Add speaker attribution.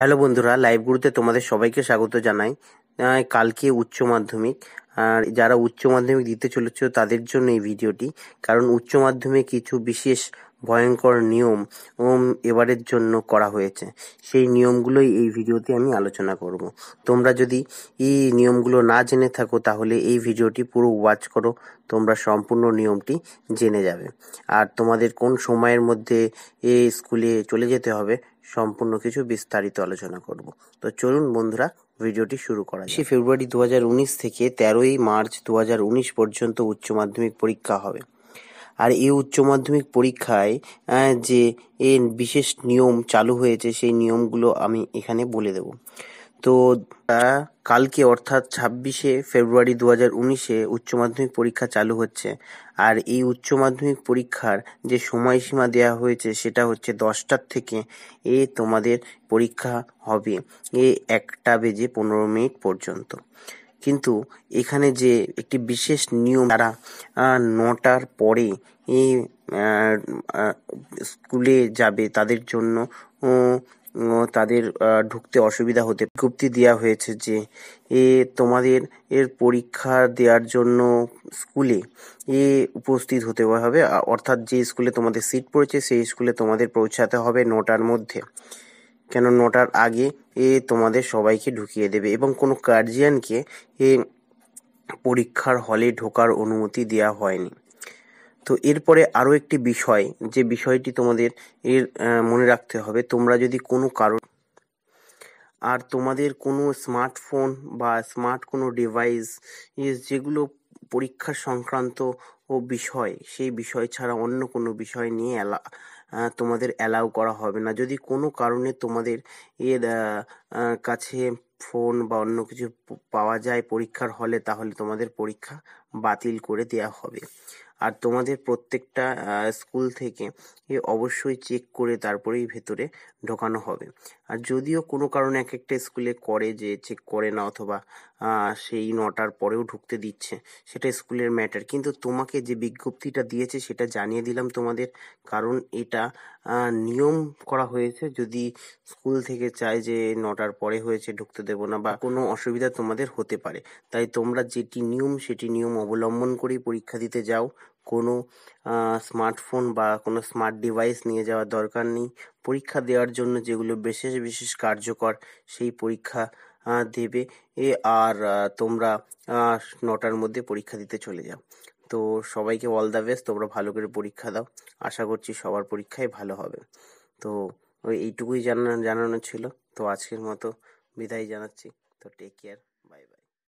Speaker 1: hello বন্ধুরা live গুরুতে তোমাদের সবাইকে স্বাগত জানাই কালকে উচ্চ মাধ্যমিক আর যারা উচ্চ মাধ্যমিক দিতে চলেছ তাদের জন্য এই ভিডিওটি কারণ উচ্চ মাধ্যমিক কিছু বিশেষ ভয়ঙ্কর নিয়ম এবারের জন্য করা হয়েছে সেই নিয়মগুলোই এই ভিডিওতে আমি আলোচনা করব তোমরা যদি এই নিয়মগুলো না জেনে থাকো তাহলে এই ভিডিওটি পুরো ওয়াচ করো তোমরা সম্পূর্ণ নিয়মটি জেনে যাবে আর তোমাদের কোন সময়ের মধ্যে এই স্কুলে চলে যেতে হবে সম্পূর্ণ কিছু বিস্তারিত আলোচনা করব তো চলুন বন্ধুরা ভিডিওটি শুরু করা যাক ফেব্রুয়ারি দু থেকে তেরোই মার্চ দু পর্যন্ত উচ্চ মাধ্যমিক পরীক্ষা হবে আর এই উচ্চ মাধ্যমিক পরীক্ষায় যে বিশেষ নিয়ম চালু হয়েছে সেই নিয়মগুলো আমি এখানে বলে দেব তো কালকে অর্থাৎ ছাব্বিশে ফেব্রুয়ারি দু হাজার উনিশে উচ্চ মাধ্যমিক পরীক্ষা চালু হচ্ছে আর এই উচ্চ মাধ্যমিক পরীক্ষার যে সময়সীমা দেওয়া হয়েছে সেটা হচ্ছে দশটার থেকে এ তোমাদের পরীক্ষা হবে এ একটা বেজে পনেরো মিনিট পর্যন্ত কিন্তু এখানে যে একটি বিশেষ নিয়ম তারা নটার পরে এই স্কুলে যাবে তাদের জন্য তাদের ঢুকতে অসুবিধা হতে বিজ্ঞপ্তি দেওয়া হয়েছে যে এ তোমাদের এর পরীক্ষা দেওয়ার জন্য স্কুলে এ উপস্থিত হতে হবে অর্থাৎ যে স্কুলে তোমাদের সিট পড়েছে সেই স্কুলে তোমাদের পৌঁছাতে হবে নটার মধ্যে কেন নটার আগে এ তোমাদের সবাইকে ঢুকিয়ে দেবে এবং কোনো গার্জিয়ানকে এ পরীক্ষার হলে ঢোকার অনুমতি দেওয়া হয়নি তো এরপরে আরও একটি বিষয় যে বিষয়টি তোমাদের এর মনে রাখতে হবে তোমরা যদি কোনো কারণ আর তোমাদের কোনো স্মার্টফোন বা স্মার্ট কোনো ডিভাইস যেগুলো পরীক্ষা সংক্রান্ত ও বিষয় সেই বিষয় ছাড়া অন্য কোনো বিষয় নিয়ে অ্যালা তোমাদের অ্যালাউ করা হবে না যদি কোনো কারণে তোমাদের এর কাছে ফোন বা অন্য কিছু পাওয়া যায় পরীক্ষার হলে তাহলে তোমাদের পরীক্ষা বাতিল করে দেয়া হবে আর তোমাদের প্রত্যেকটা স্কুল থেকে এ অবশ্যই চেক করে তারপরেই ভেতরে ঢোকানো হবে আর যদিও কোনো কারণে এক একটা স্কুলে করে যে চেক করে না অথবা সেই নটার পরেও ঢুকতে দিচ্ছে সেটা স্কুলের ম্যাটার কিন্তু তোমাকে যে বিজ্ঞপ্তিটা দিয়েছে সেটা জানিয়ে দিলাম তোমাদের কারণ এটা নিয়ম করা হয়েছে যদি স্কুল থেকে চায় যে নটার পরে হয়েছে ঢুকতে দেবো না বা কোনো অসুবিধা তোমাদের হতে পারে তাই তোমরা যেটি নিয়ম সেটি নিয়ম অবলম্বন করেই পরীক্ষা দিতে যাও কোনো স্মার্টফোন বা কোনো স্মার্ট ডিভাইস নিয়ে যাওয়ার দরকার নেই পরীক্ষা দেওয়ার জন্য যেগুলো বিশেষ বিশেষ কার্যকর সেই পরীক্ষা দেবে এ আর তোমরা নটার মধ্যে পরীক্ষা দিতে চলে যাও তো সবাইকে অল দ্য বেস্ট তোমরা ভালো করে পরীক্ষা দাও আশা করছি সবার পরীক্ষাই ভালো হবে তো ওই এইটুকুই জানানো জানানো ছিল তো আজকের মতো বিদায় জানাচ্ছি তো টেক কেয়ার